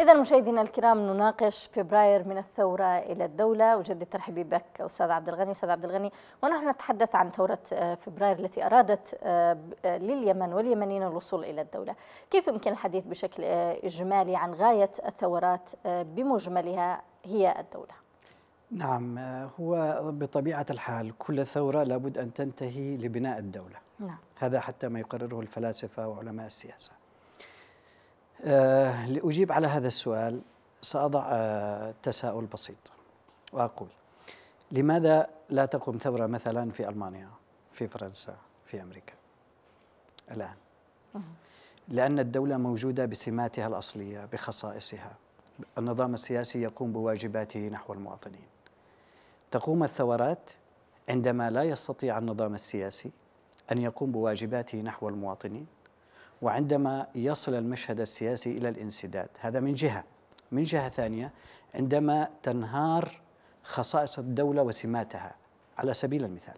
إذا مشاهدينا الكرام نناقش فبراير من الثورة إلى الدولة وجد الترحيب بك أستاذ عبد الغني أستاذ عبد الغني ونحن نتحدث عن ثورة آه، فبراير التي أرادت آه، آه، لليمن واليمنيين الوصول إلى الدولة كيف يمكن الحديث بشكل إجمالي عن غاية الثورات بمجملها هي الدولة نعم هو بطبيعة الحال كل ثورة لابد أن تنتهي لبناء الدولة نعم. هذا حتى ما يقرره الفلاسفة وعلماء السياسة آه، لأجيب على هذا السؤال سأضع آه، تساؤل بسيط وأقول لماذا لا تقوم ثورة مثلا في ألمانيا في فرنسا في أمريكا الآن لأن الدولة موجودة بسماتها الأصلية بخصائصها النظام السياسي يقوم بواجباته نحو المواطنين تقوم الثورات عندما لا يستطيع النظام السياسي أن يقوم بواجباته نحو المواطنين وعندما يصل المشهد السياسي الى الانسداد هذا من جهه من جهه ثانيه عندما تنهار خصائص الدوله وسماتها على سبيل المثال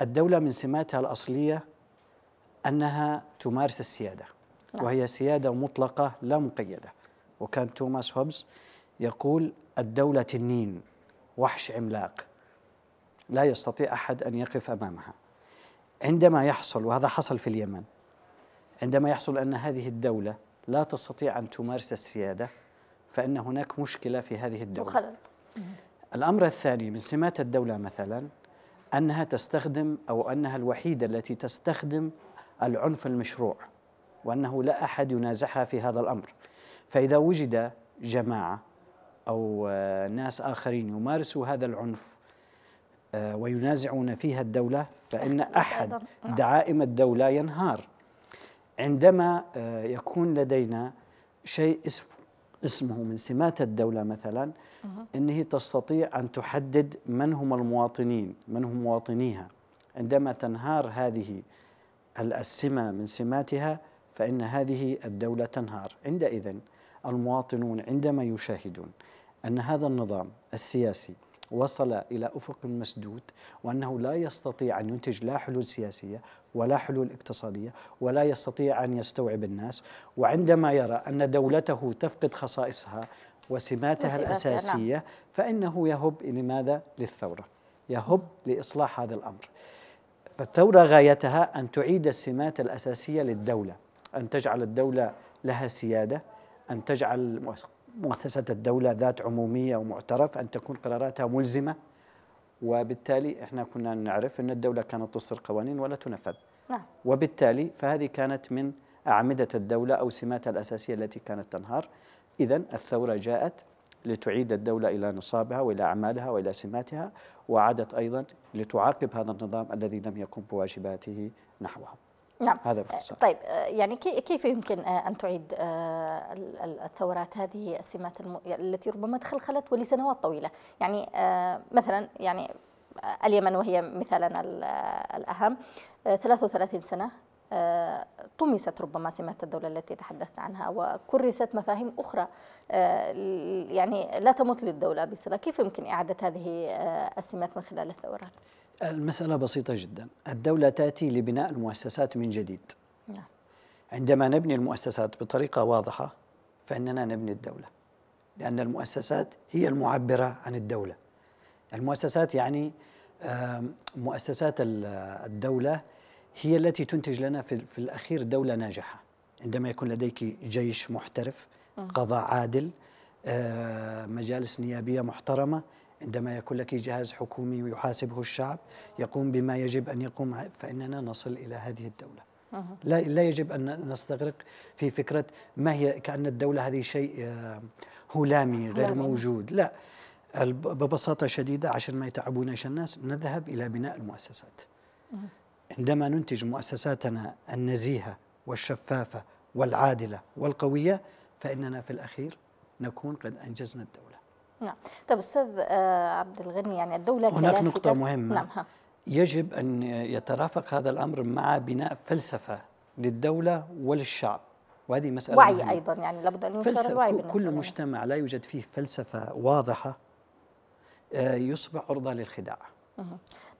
الدوله من سماتها الاصليه انها تمارس السياده وهي سياده مطلقه لا مقيده وكان توماس هوبز يقول الدوله تنين وحش عملاق لا يستطيع احد ان يقف امامها عندما يحصل وهذا حصل في اليمن عندما يحصل أن هذه الدولة لا تستطيع أن تمارس السيادة فإن هناك مشكلة في هذه الدولة وخلل. الأمر الثاني من سمات الدولة مثلا أنها تستخدم أو أنها الوحيدة التي تستخدم العنف المشروع وأنه لا أحد ينازعها في هذا الأمر فإذا وجد جماعة أو آه، ناس آخرين يمارسوا هذا العنف آه، وينازعون فيها الدولة فإن أحد نعم. دعائم الدولة ينهار عندما آه، يكون لدينا شيء اسمه من سمات الدولة مثلا أنه تستطيع أن تحدد من هم المواطنين من هم مواطنيها عندما تنهار هذه السمة من سماتها فإن هذه الدولة تنهار عندئذ المواطنون عندما يشاهدون أن هذا النظام السياسي وصل إلى أفق مسدود وأنه لا يستطيع أن ينتج لا حلول سياسية ولا حلول اقتصادية ولا يستطيع أن يستوعب الناس وعندما يرى أن دولته تفقد خصائصها وسماتها نعم. الأساسية فإنه يهب لماذا؟ للثورة يهب لإصلاح هذا الأمر فالثورة غايتها أن تعيد السمات الأساسية للدولة أن تجعل الدولة لها سيادة أن تجعل مؤسسة الدولة ذات عمومية ومعترف أن تكون قراراتها ملزمة وبالتالي احنا كنا نعرف أن الدولة كانت تصدر قوانين ولا تنفذ نعم. وبالتالي فهذه كانت من أعمدة الدولة أو سماتها الأساسية التي كانت تنهار إذا الثورة جاءت لتعيد الدولة إلى نصابها وإلى أعمالها وإلى سماتها وعادت أيضا لتعاقب هذا النظام الذي لم يقم بواجباته نحوها نعم هذا باختصار طيب آه، يعني كيف يمكن آه، ان تعيد آه، الثورات هذه السمات الم... التي ربما تخلخلت ولسنوات طويله يعني مثلا يعني اليمن وهي مثالنا الاهم 33 سنه طمست ربما سمات الدولة التي تحدثت عنها وكرست مفاهيم أخرى يعني لا تمت للدولة بصلة كيف يمكن إعادة هذه السمات من خلال الثورات؟ المسألة بسيطة جدا الدولة تأتي لبناء المؤسسات من جديد نعم. عندما نبني المؤسسات بطريقة واضحة فإننا نبني الدولة لأن المؤسسات هي المعبرة عن الدولة المؤسسات يعني مؤسسات الدولة هي التي تنتج لنا في الأخير دولة ناجحة عندما يكون لديك جيش محترف قضاء عادل آه، مجالس نيابية محترمة عندما يكون لك جهاز حكومي يحاسبه الشعب يقوم بما يجب أن يقوم فإننا نصل إلى هذه الدولة لا لا يجب ان نستغرق في فكره ما هي كان الدوله هذه شيء هلامي آه، غير موجود لا ببساطه شديده عشان ما يتعبونيش الناس نذهب الى بناء المؤسسات عندما ننتج مؤسساتنا النزيهه والشفافه والعادله والقويه فاننا في الاخير نكون قد انجزنا الدوله نعم طيب استاذ آه، عبد الغني يعني الدوله هناك نقطه مهمه نعم يجب ان يترافق هذا الامر مع بناء فلسفه للدوله وللشعب وهذه مساله وعي مهمة. ايضا يعني لابد ان ينشر الوعي كل مجتمع لا يوجد فيه فلسفه واضحه آه، يصبح عرضه للخداع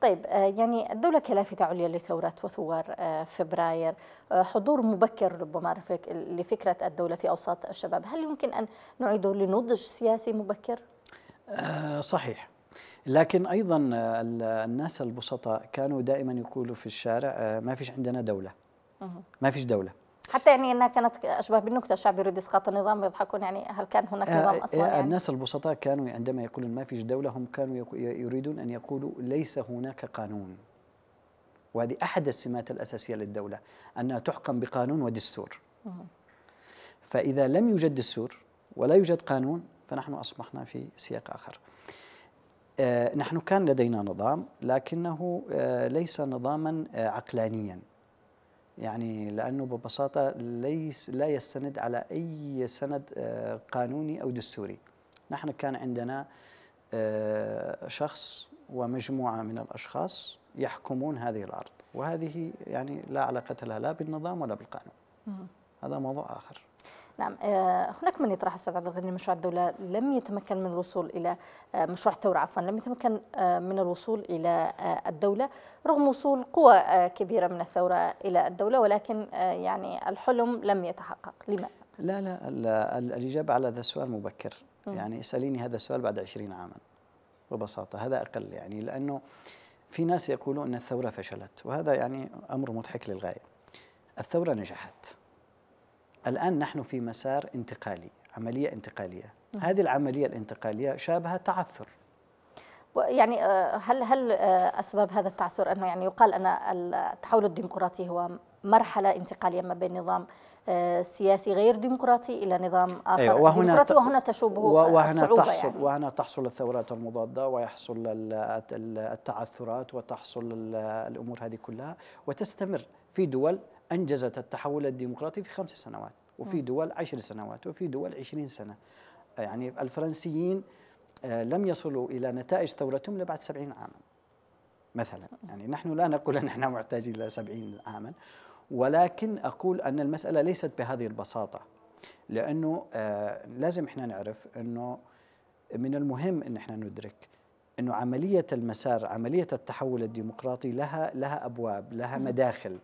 طيب آه، يعني الدولة كلافتة عليا لثورات وثوار آه، فبراير آه، حضور مبكر ربما لفكرة الدولة في أوساط الشباب هل يمكن أن نعيده لنضج سياسي مبكر؟ صحيح لكن ايضا الناس البسطاء كانوا دائما يقولوا في الشارع ما فيش عندنا دوله ما فيش دوله حتى يعني انها كانت اشبه بالنكته الشعب يريد اسقاط النظام يضحكون يعني هل كان هناك نظام اصلا؟ آه، آه، يعني؟ الناس البسطاء كانوا عندما يقولون ما فيش دوله هم كانوا يريدون ان يقولوا ليس هناك قانون. وهذه احد السمات الاساسيه للدوله انها تحكم بقانون ودستور. فاذا لم يوجد دستور ولا يوجد قانون فنحن اصبحنا في سياق اخر. آه، نحن كان لدينا نظام لكنه ليس نظاما عقلانيا يعني لأنه ببساطة ليس لا يستند على أي سند آه، قانوني أو دستوري نحن كان عندنا آه، شخص ومجموعة من الأشخاص يحكمون هذه الأرض وهذه يعني لا علاقة لها لا بالنظام ولا بالقانون هذا موضوع آخر نعم آه، هناك من يطرح استاذ عبد الغني مشروع الدوله لم يتمكن من الوصول الى آه، مشروع الثوره عفوا لم يتمكن آه، من الوصول الى الدوله رغم وصول قوى كبيره من الثوره الى الدوله ولكن يعني الحلم لم يتحقق لماذا؟ لا لا الاجابه على هذا السؤال مبكر يعني اساليني هذا السؤال بعد 20 عاما ببساطه هذا اقل يعني لانه في ناس يقولون ان الثوره فشلت وهذا يعني امر مضحك للغايه الثوره نجحت الآن نحن في مسار انتقالي عملية انتقالية هذه العملية الانتقالية شابها تعثر يعني آه، هل هل آه، اسباب هذا التعثر انه يعني يقال ان التحول الديمقراطي هو مرحله انتقاليه ما بين نظام آه، سياسي غير ديمقراطي الى نظام اخر أيوة وهنا ديمقراطي وهنا تشوبه وهنا يعني. تحصل يعني. وهنا تحصل الثورات المضاده ويحصل التعثرات وتحصل الامور هذه كلها وتستمر في دول أنجزت التحول الديمقراطي في خمس سنوات وفي نعم. دول عشر سنوات وفي دول عشرين سنة آه، يعني الفرنسيين آه، لم يصلوا إلى نتائج ثورتهم إلا بعد سبعين عاما مثلا يعني نحن لا نقول أن نحن محتاجين إلى سبعين عاما ولكن أقول أن المسألة ليست بهذه البساطة لأنه آه، لازم إحنا نعرف أنه من المهم أن إحنا ندرك أنه عملية المسار عملية التحول الديمقراطي لها لها أبواب لها نعم. مداخل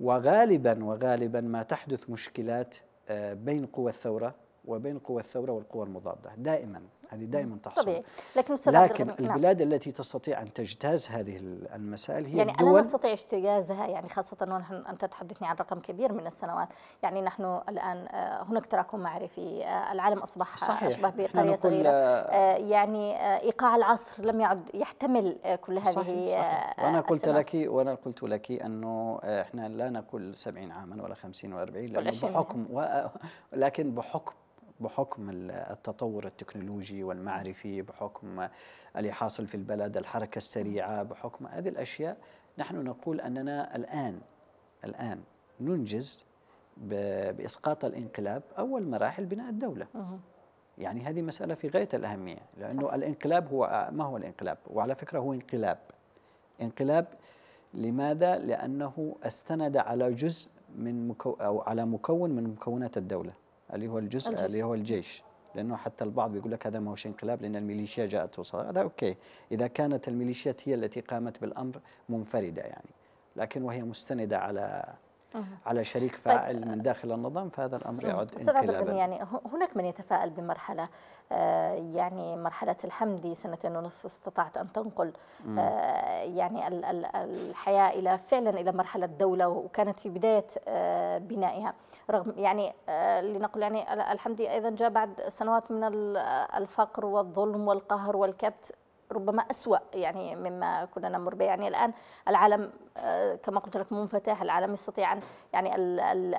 وغالبا وغالبا ما تحدث مشكلات آه، بين قوى الثوره وبين قوى الثوره والقوى المضاده دائما هذه دائما تحصل طبيعي لكن لكن نعم. البلاد نعم. التي تستطيع ان تجتاز هذه المسائل هي يعني الدول انا نستطيع اجتيازها يعني خاصه ونحن انت تحدثني عن رقم كبير من السنوات يعني نحن الان آه، هناك تراكم معرفي آه، العالم اصبح آه، صحيح. اشبه بقريه صغيره يعني ايقاع العصر لم يعد يحتمل كل هذه صحيح صحيح. وانا قلت لك وانا قلت لك انه احنا لا نقول 70 عاما ولا 50 ولا 40 لانه بحكم و... لكن بحكم بحكم التطور التكنولوجي والمعرفي بحكم اللي حاصل في البلد الحركة السريعة بحكم هذه الأشياء نحن نقول أننا الآن الآن ننجز بإسقاط الانقلاب أول مراحل بناء الدولة يعني هذه مسألة في غاية الأهمية لأنه صح. الانقلاب هو ما هو الانقلاب وعلى فكرة هو انقلاب انقلاب لماذا؟ لأنه استند على جزء من مكو أو على مكون من مكونات الدولة اللي هو الجزء الجيش. اللي هو الجيش لانه حتى البعض بيقول لك هذا ما هوش انقلاب لان الميليشيا جاءت وصار هذا اوكي اذا كانت الميليشيات هي التي قامت بالامر منفرده يعني لكن وهي مستنده على على شريك طيب، فاعل طيب من داخل النظام فهذا الأمر يعد انقلابا يعني هناك من يتفائل بمرحلة آه، يعني مرحلة الحمدي سنتين ونص استطاعت أن تنقل آه، يعني الحياة إلى فعلا إلى مرحلة دولة وكانت في بداية آه، بنائها رغم يعني لنقل يعني الحمدي أيضا جاء بعد سنوات من الفقر والظلم والقهر والكبت ربما أسوأ يعني مما كنا نمر به يعني الآن العالم آه، كما قلت لك منفتح العالم يستطيع أن يعني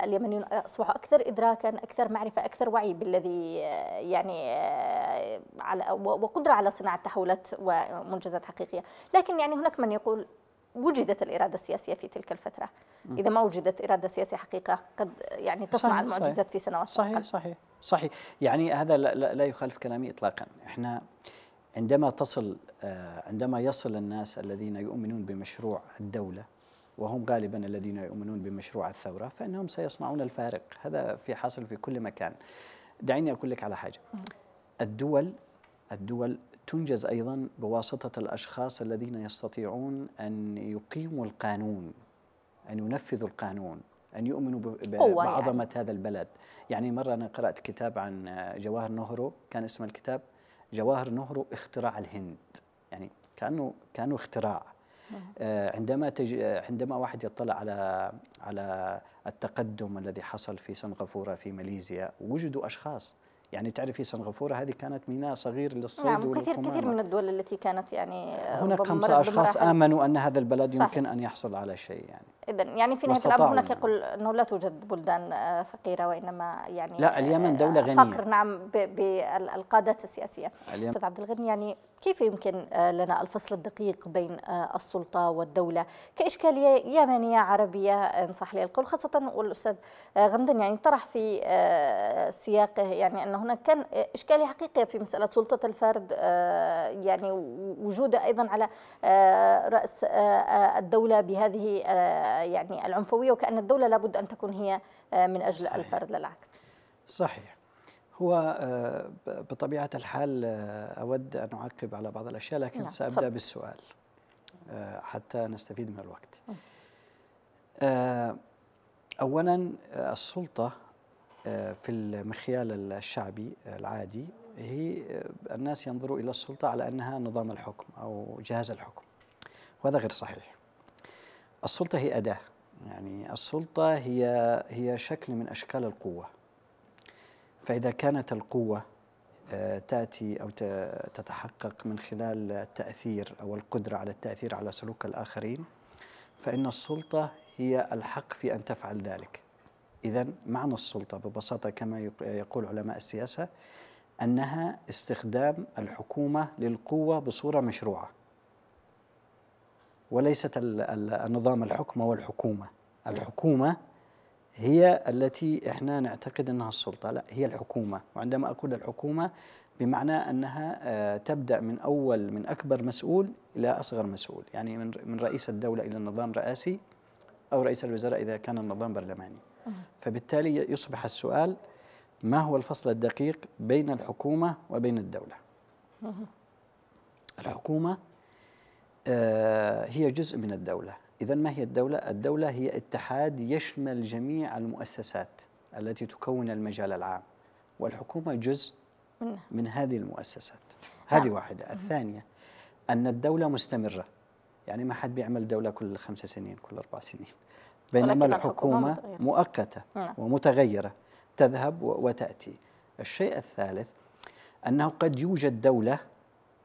اليمنيون أصبحوا أكثر إدراكا أكثر معرفة أكثر وعي بالذي آه، يعني آه، على وقدرة على صناعة تحولات ومنجزات حقيقية لكن يعني هناك من يقول وجدت الإرادة السياسية في تلك الفترة إذا ما وجدت إرادة سياسية حقيقة قد يعني تصنع صحيح المعجزات صحيح في سنوات صحيح صحيح صحيح يعني هذا لا, لا يخالف كلامي إطلاقا إحنا عندما تصل آه، عندما يصل الناس الذين يؤمنون بمشروع الدولة وهم غالبا الذين يؤمنون بمشروع الثورة فإنهم سيصنعون الفارق هذا في حاصل في كل مكان دعيني أقول لك على حاجة الدول الدول تنجز أيضا بواسطة الأشخاص الذين يستطيعون أن يقيموا القانون أن ينفذوا القانون أن يؤمنوا يعني. بعظمة يعني. هذا البلد يعني مرة أنا قرأت كتاب عن آه، جواهر نهرو كان اسم الكتاب جواهر نهرو اختراع الهند يعني كانه كانه اختراع آه، عندما تج... عندما واحد يطلع على على التقدم الذي حصل في سنغافوره في ماليزيا وجدوا اشخاص يعني تعرفي سنغافورة هذه كانت ميناء صغير للصيد نعم كثير كثير من الدول التي كانت يعني آه، هناك خمسة أشخاص آمنوا أن هذا البلد صحيح. يمكن أن يحصل على شيء يعني إذا يعني في نهاية الأمر هناك يقول أنه لا توجد بلدان آه، فقيرة وإنما يعني لا اليمن آه، دولة غنية فقر نعم بالقادات السياسية اليمن. أستاذ عبد الغني يعني كيف يمكن آه، لنا الفصل الدقيق بين آه، السلطة والدولة كإشكالية يمنية عربية إن صح لي القول خاصة والأستاذ آه، غمدان يعني طرح في سياقه يعني أن هناك كان إشكالية حقيقية في مسألة سلطة الفرد يعني وجوده أيضا على رأس الدولة بهذه يعني العنفوية وكأن الدولة لابد أن تكون هي من أجل صحيح. الفرد للعكس صحيح هو آه، بطبيعة الحال آه، أود أن أعقب على بعض الأشياء لكن نعم، سأبدأ بالسؤال آه، حتى نستفيد من الوقت أولا السلطة في المخيال الشعبي العادي هي الناس ينظروا إلى السلطة على أنها نظام الحكم أو جهاز الحكم وهذا غير صحيح السلطة هي أداة يعني السلطة هي هي شكل من أشكال القوة فإذا كانت القوة آه، تأتي أو تتحقق من خلال التأثير أو القدرة على التأثير على سلوك الآخرين فإن السلطة هي الحق في أن تفعل ذلك إذا معنى السلطة ببساطة كما يقول علماء السياسة أنها استخدام الحكومة للقوة بصورة مشروعة وليست النظام الحكم والحكومة الحكومة هي التي احنا نعتقد انها السلطه لا هي الحكومه وعندما اقول الحكومه بمعنى انها آه، تبدا من اول من اكبر مسؤول الى اصغر مسؤول يعني من من رئيس الدوله الى النظام رئاسي او رئيس الوزراء اذا كان النظام برلماني فبالتالي يصبح السؤال ما هو الفصل الدقيق بين الحكومه وبين الدوله الحكومه آه، هي جزء من الدولة إذا ما هي الدولة؟ الدولة هي اتحاد يشمل جميع المؤسسات التي تكون المجال العام والحكومة جزء من هذه المؤسسات نعم. هذه واحدة الثانية أن الدولة مستمرة يعني ما حد بيعمل دولة كل خمس سنين كل أربع سنين بينما الحكومة, الحكومة مؤقتة نعم. ومتغيرة تذهب وتأتي الشيء الثالث أنه قد يوجد دولة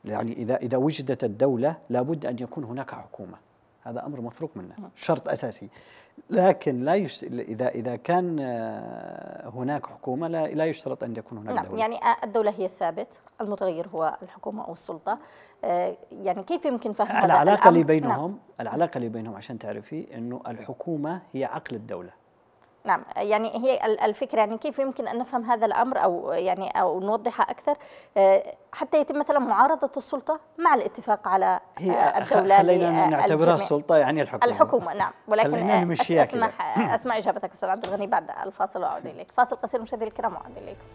يعني إذا إذا وجدت الدولة لابد أن يكون هناك حكومة هذا أمر مفروغ منه نعم. شرط أساسي لكن لا يش... إذا إذا كان آه، هناك حكومة لا, لا يشترط أن يكون هناك نعم دولة يعني الدولة هي الثابت المتغير هو الحكومة أو السلطة آه، يعني كيف يمكن فهم العلاقة اللي بينهم نعم. العلاقة اللي بينهم عشان تعرفي أنه الحكومة هي عقل الدولة نعم يعني هي الفكرة يعني كيف يمكن أن نفهم هذا الأمر أو يعني أو نوضحها أكثر آه، حتى يتم مثلا معارضة السلطة مع الاتفاق على هي آه، الدولة خلينا نعتبرها السلطة يعني الحكومة الحكومة نعم ولكن أسمح أسمع إجابتك أستاذ عبد الغني بعد الفاصل وأعود إليك فاصل قصير مشاهدي الكرام وأعود إليكم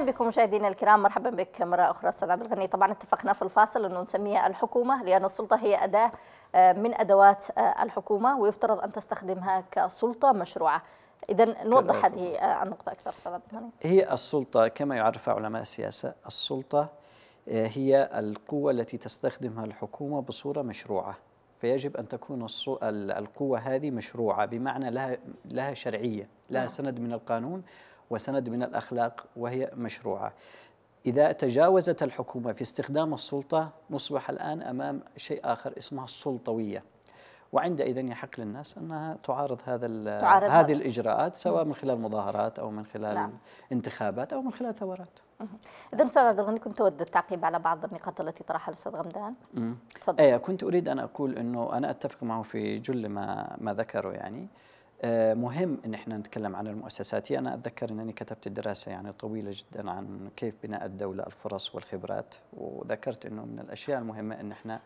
اهلا بكم مشاهدينا الكرام مرحبا بك مره اخرى استاذ عبد الغني طبعا اتفقنا في الفاصل انه نسميها الحكومه لان السلطه هي اداه آه، من ادوات آه، الحكومه ويفترض ان تستخدمها كسلطه مشروعه اذا نوضح هذه آه، النقطه اكثر استاذ عبد الغني هي السلطه كما يعرفها علماء السياسه السلطه هي القوه التي تستخدمها الحكومه بصوره مشروعه فيجب ان تكون القوه هذه مشروعه بمعنى لها لها شرعيه لها نعم. سند من القانون وسند من الأخلاق وهي مشروعة إذا تجاوزت الحكومة في استخدام السلطة نصبح الآن أمام شيء آخر اسمها السلطوية وعندئذ يحق للناس انها تعارض هذا تعارض هذه هذا. الاجراءات سواء من خلال مظاهرات او من خلال نعم. انتخابات او من خلال ثورات. اذا استاذ عبد الغني كنت اود التعقيب على بعض النقاط التي طرحها الاستاذ غمدان. تفضل. ايه كنت اريد ان اقول انه انا اتفق معه في جل ما ما ذكره يعني آه، مهم ان احنا نتكلم عن المؤسسات انا اتذكر انني كتبت دراسه يعني طويله جدا عن كيف بناء الدوله الفرص والخبرات وذكرت انه من الاشياء المهمه ان احنا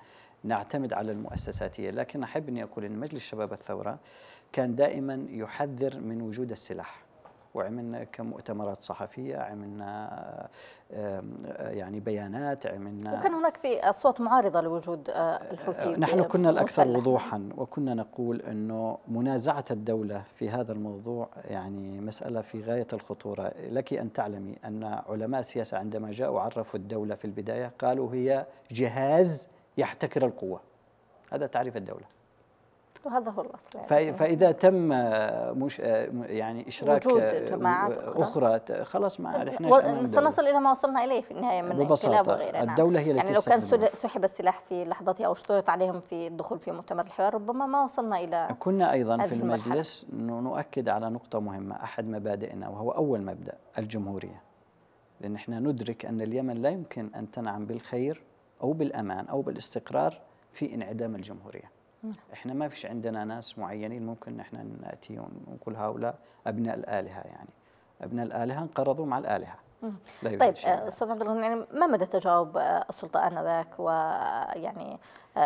نعتمد على المؤسساتيه لكن احب اني اقول ان مجلس شباب الثوره كان دائما يحذر من وجود السلاح وعملنا كمؤتمرات صحفيه عملنا يعني بيانات عملنا وكان هناك في اصوات معارضه لوجود آه، الحوثي آه، نحن كنا الاكثر وضوحا وكنا نقول انه منازعه الدوله في هذا الموضوع يعني مساله في غايه الخطوره لك ان تعلمي ان علماء السياسه عندما جاءوا عرفوا الدوله في البدايه قالوا هي جهاز يحتكر القوه هذا تعريف الدوله وهذا هو الأصل يعني فإذا تم مش يعني إشراك وجود جماعات أخرى, أخرى خلاص ما إحنا سنصل إلى ما وصلنا إليه في النهاية من انقلاب وغيره نعم. الدولة هي التي يعني لو كان سحب السلاح في لحظتها أو اشترط عليهم في الدخول في مؤتمر الحوار ربما ما وصلنا إلى كنا أيضا في المجلس نؤكد على نقطة مهمة أحد مبادئنا وهو أول مبدأ الجمهورية لأن إحنا ندرك أن اليمن لا يمكن أن تنعم بالخير أو بالأمان أو بالاستقرار في انعدام الجمهورية احنا ما فيش عندنا ناس معينين ممكن احنا ناتي ونقول هؤلاء ابناء الالهه يعني ابناء الالهه انقرضوا مع الالهه لا طيب آه، استاذ عبد الغني يعني ما مدى تجاوب آه، السلطه انذاك ويعني آه،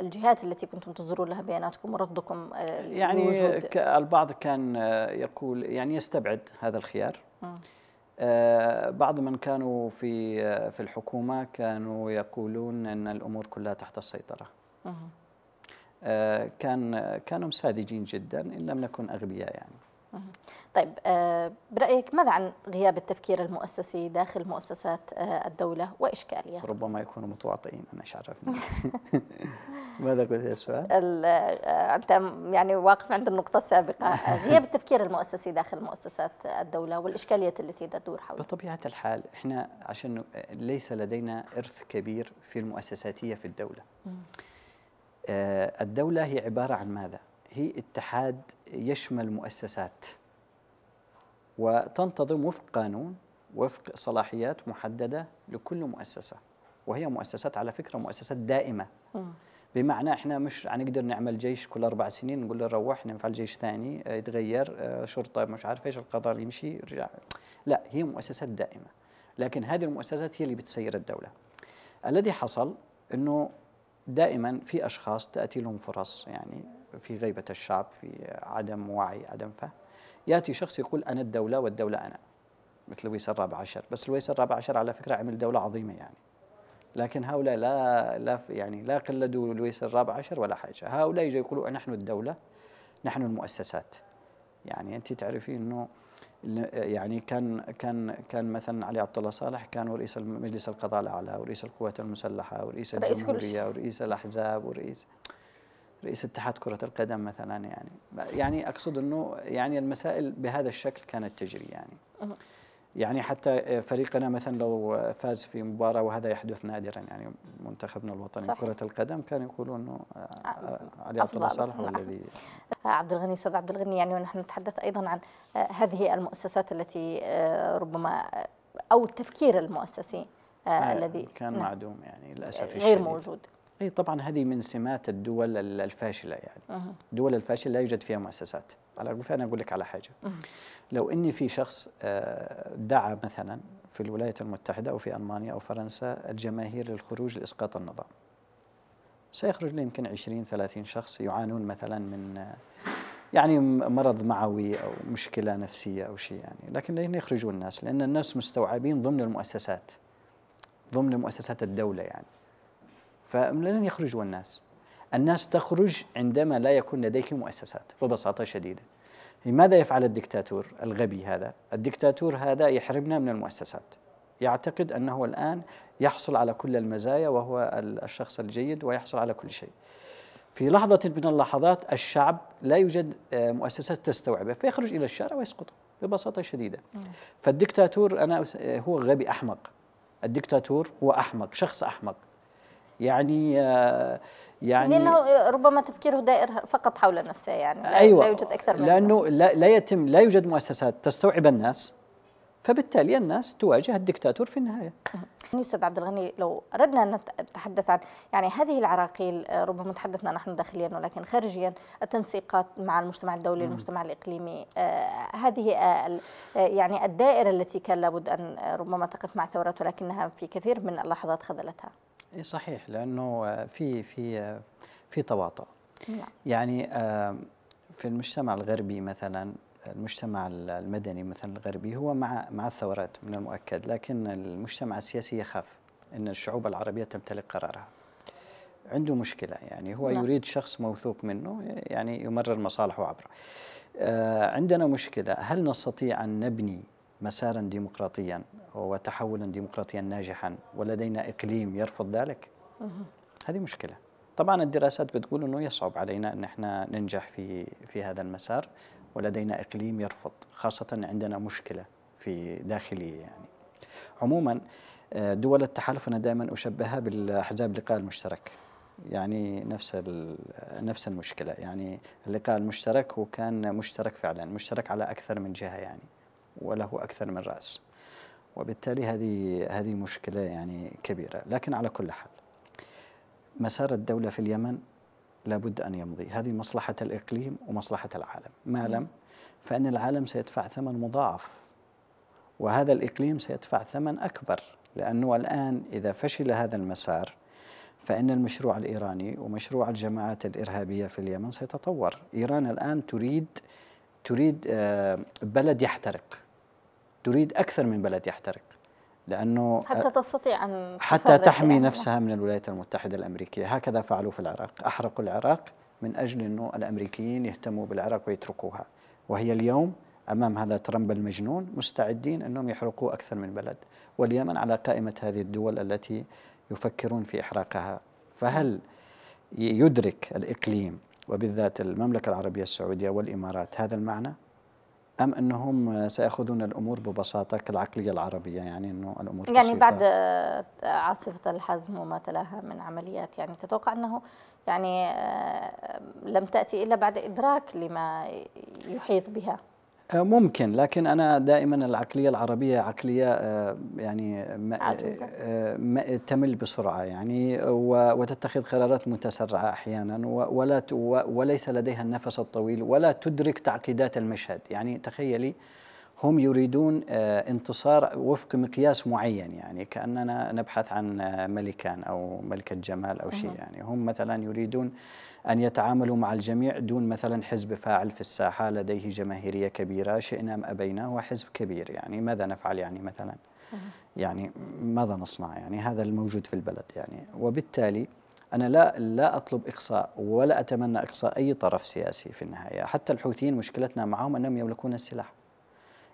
الجهات التي كنتم تزورون لها بياناتكم ورفضكم يعني البعض كان يقول يعني يستبعد هذا الخيار بعض من كانوا في في الحكومه كانوا يقولون ان الامور كلها تحت السيطره آه. كان كانوا ساذجين جدا ان لم نكن اغبياء يعني طيب آه، برأيك ماذا عن غياب التفكير المؤسسي داخل مؤسسات آه، الدولة وإشكالية؟ ربما يكونوا متواطئين أنا شعرفني ماذا قلت يا سؤال؟ آه، أنت يعني واقف عند النقطة السابقة غياب التفكير المؤسسي داخل مؤسسات الدولة والإشكاليات التي تدور حوله بطبيعة الحال إحنا عشان ليس لدينا إرث كبير في المؤسساتية في الدولة آه، الدولة هي عبارة عن ماذا؟ هي اتحاد يشمل مؤسسات وتنتظم وفق قانون وفق صلاحيات محددة لكل مؤسسة وهي مؤسسات على فكرة مؤسسات دائمة بمعنى احنا مش هنقدر نعمل جيش كل اربع سنين نقول له روح نفعل جيش ثاني آه، يتغير آه، شرطه مش عارف ايش القضاء يمشي يرجع لا هي مؤسسات دائمه لكن هذه المؤسسات هي اللي بتسير الدوله الذي حصل انه دائما في أشخاص تأتي لهم فرص يعني في غيبة الشعب في عدم وعي عدم فهم يأتي شخص يقول أنا الدولة والدولة أنا مثل لويس الرابع عشر بس لويس الرابع عشر على فكرة عمل دولة عظيمة يعني لكن هؤلاء لا لا يعني لا قلدوا لويس الرابع عشر ولا حاجة هؤلاء يجوا يقولوا نحن الدولة نحن المؤسسات يعني أنت تعرفين أنه يعني كان كان كان مثلا علي عبد الله صالح كان رئيس مجلس القضاء الاعلى ورئيس القوات المسلحه ورئيس الجمهوريه ورئيس الاحزاب ورئيس رئيس اتحاد كره القدم مثلا يعني يعني اقصد انه يعني المسائل بهذا الشكل كانت تجري يعني أه. يعني حتى فريقنا مثلا لو فاز في مباراه وهذا يحدث نادرا يعني منتخبنا الوطني كره القدم كان يقولون انه أه، علي عبد الله صالح هو نعم. الذي أه، عبد الغني استاذ عبد الغني يعني ونحن نتحدث ايضا عن أه، هذه المؤسسات التي ربما او التفكير المؤسسي الذي كان نعم. معدوم يعني للاسف غير الشديد. موجود اي طبعا هذه من سمات الدول الفاشله يعني أه. الدول الفاشله لا يوجد فيها مؤسسات على فانا اقول لك على حاجه أه. لو اني في شخص آه، دعا مثلا في الولايات المتحده او في المانيا او فرنسا الجماهير للخروج لاسقاط النظام سيخرج لي يمكن 20 30 شخص يعانون مثلا من آه، يعني مرض معوي او مشكله نفسيه او شيء يعني لكن لين يخرجون الناس لان الناس مستوعبين ضمن المؤسسات ضمن مؤسسات الدوله يعني فلن يخرجوا الناس الناس تخرج عندما لا يكون لديك مؤسسات ببساطة شديدة ماذا يفعل الدكتاتور الغبي هذا؟ الدكتاتور هذا يحرمنا من المؤسسات يعتقد أنه الآن يحصل على كل المزايا وهو الشخص الجيد ويحصل على كل شيء في لحظة من اللحظات الشعب لا يوجد آه، مؤسسات تستوعبه فيخرج إلى الشارع ويسقط ببساطة شديدة فالدكتاتور أنا هو غبي أحمق الدكتاتور هو أحمق شخص أحمق يعني آه، يعني لانه ربما تفكيره دائر فقط حول نفسه يعني لا, أيوة لا يوجد اكثر من لانه لا, لا يتم لا يوجد مؤسسات تستوعب الناس فبالتالي الناس تواجه الدكتاتور في النهايه أمم. استاذ عبد الغني لو اردنا ان نتحدث عن يعني هذه العراقيل آه، ربما تحدثنا نحن داخليا ولكن خارجيا التنسيقات مع المجتمع الدولي أمم. المجتمع الاقليمي آه، هذه يعني الدائره التي كان لابد ان ربما تقف مع ثورات ولكنها في كثير من اللحظات خذلتها إيه، صحيح لانه آه، في في آه، في تواطؤ نعم. يعني آه، في المجتمع الغربي مثلا المجتمع المدني مثلا الغربي هو مع مع الثورات من المؤكد لكن المجتمع السياسي يخاف ان الشعوب العربيه تمتلك قرارها عنده مشكله يعني هو لا. نعم. يريد شخص موثوق منه يعني يمرر مصالحه عبره عندنا مشكله هل نستطيع ان نبني مسارا ديمقراطيا وتحولا ديمقراطيا ناجحا ولدينا إقليم يرفض ذلك هذه مشكلة طبعا الدراسات بتقول أنه يصعب علينا أن احنا ننجح في, في هذا المسار ولدينا إقليم يرفض خاصة عندنا مشكلة في داخلية يعني عموما آه، دول التحالف أنا دائما أشبهها بالأحزاب لقاء المشترك يعني نفس نفس المشكله يعني اللقاء المشترك هو كان مشترك فعلا مشترك على اكثر من جهه يعني وله أكثر من رأس وبالتالي هذه هذه مشكلة يعني كبيرة لكن على كل حال مسار الدولة في اليمن لابد أن يمضي هذه مصلحة الإقليم ومصلحة العالم ما لم فإن العالم سيدفع ثمن مضاعف وهذا الإقليم سيدفع ثمن أكبر لأنه الآن إذا فشل هذا المسار فإن المشروع الإيراني ومشروع الجماعات الإرهابية في اليمن سيتطور إيران الآن تريد تريد آه، بلد يحترق تريد أكثر من بلد يحترق لأنه حتى آه، تستطيع أن حتى تحمي يعني. نفسها من الولايات المتحدة الأمريكية هكذا فعلوا في العراق أحرقوا العراق من أجل أنه الأمريكيين يهتموا بالعراق ويتركوها وهي اليوم أمام هذا ترامب المجنون مستعدين أنهم يحرقوا أكثر من بلد واليمن على قائمة هذه الدول التي يفكرون في إحراقها فهل يدرك الإقليم وبالذات المملكة العربية السعودية والإمارات هذا المعنى؟ أم أنهم سيأخذون الأمور ببساطة كالعقلية العربية يعني أنه الأمور يعني بسيطة. بعد آه، عاصفة الحزم وما تلاها من عمليات يعني تتوقع أنه يعني آه، لم تأتي إلا بعد إدراك لما يحيط بها آه، ممكن لكن انا دائما العقليه العربيه عقليه آه، يعني آه، تمل بسرعه يعني وتتخذ قرارات متسرعه احيانا ولا وليس لديها النفس الطويل ولا تدرك تعقيدات المشهد يعني تخيلي هم يريدون آه، انتصار وفق مقياس معين يعني كأننا نبحث عن آه، ملكان أو ملكة جمال أو شيء يعني هم مثلا يريدون أن يتعاملوا مع الجميع دون مثلا حزب فاعل في الساحة لديه جماهيرية كبيرة شئنا أم أبينا هو حزب كبير يعني ماذا نفعل يعني مثلا يعني ماذا نصنع يعني هذا الموجود في البلد يعني وبالتالي أنا لا لا أطلب إقصاء ولا أتمنى إقصاء أي طرف سياسي في النهاية حتى الحوثيين مشكلتنا معهم أنهم يملكون السلاح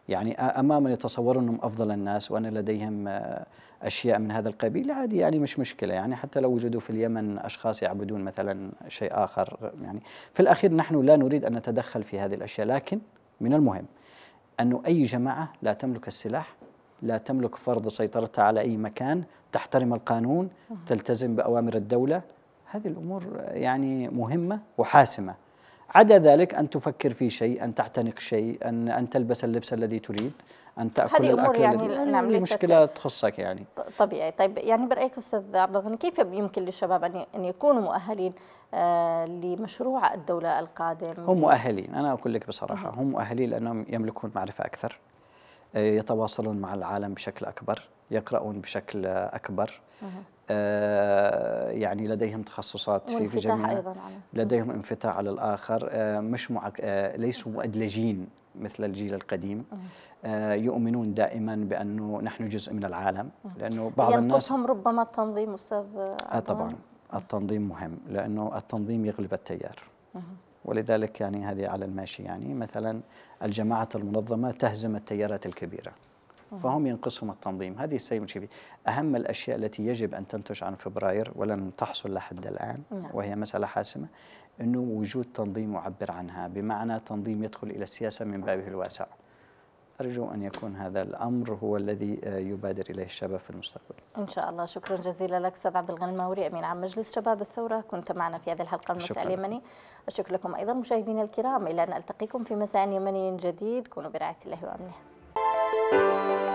يعني امام من انهم افضل الناس وان لديهم آه، اشياء من هذا القبيل عادي يعني مش مشكله يعني حتى لو وجدوا في اليمن اشخاص يعبدون مثلا شيء اخر يعني في الاخير نحن لا نريد ان نتدخل في هذه الاشياء لكن من المهم انه اي جماعه لا تملك السلاح لا تملك فرض سيطرتها على اي مكان تحترم القانون تلتزم باوامر الدوله هذه الامور يعني مهمه وحاسمه عدا ذلك أن تفكر في شيء أن تعتنق شيء أن, أن تلبس اللبس الذي تريد أن تأكل هذه أمور يعني نعم مشكلة تخصك يعني طبيعي طيب يعني برأيك أستاذ عبد الغني كيف يمكن للشباب أن أن يكونوا مؤهلين آه، لمشروع الدولة القادم هم مؤهلين أنا أقول لك بصراحة هم مؤهلين لأنهم يملكون معرفة أكثر آه، يتواصلون مع العالم بشكل أكبر يقرؤون بشكل أكبر آه، يعني لديهم تخصصات في في جميع أيضاً لديهم انفتاح على الآخر آه، مش معك آه، ليسوا مؤدلجين مثل الجيل القديم يؤمنون دائما بأنه نحن جزء من العالم لأنه بعض يعني الناس ينقصهم ربما التنظيم أستاذ آه طبعا التنظيم مهم لأنه التنظيم يغلب التيار ولذلك يعني هذه على الماشي يعني مثلا الجماعة المنظمة تهزم التيارات الكبيرة فهم ينقصهم التنظيم هذه السيد المشكلة أهم الأشياء التي يجب أن تنتج عن فبراير ولم تحصل لحد الآن نعم. وهي مسألة حاسمة أنه وجود تنظيم معبر عنها بمعنى تنظيم يدخل إلى السياسة من بابه الواسع أرجو أن يكون هذا الأمر هو الذي يبادر إليه الشباب في المستقبل إن شاء الله شكرا جزيلا لك أستاذ عبد الغني الماوري أمين عام مجلس شباب الثورة كنت معنا في هذه الحلقة المساء اليمني أشكر لكم أيضا مشاهدينا الكرام إلى أن ألتقيكم في مساء يمني جديد كونوا برعاية الله وأمنه Música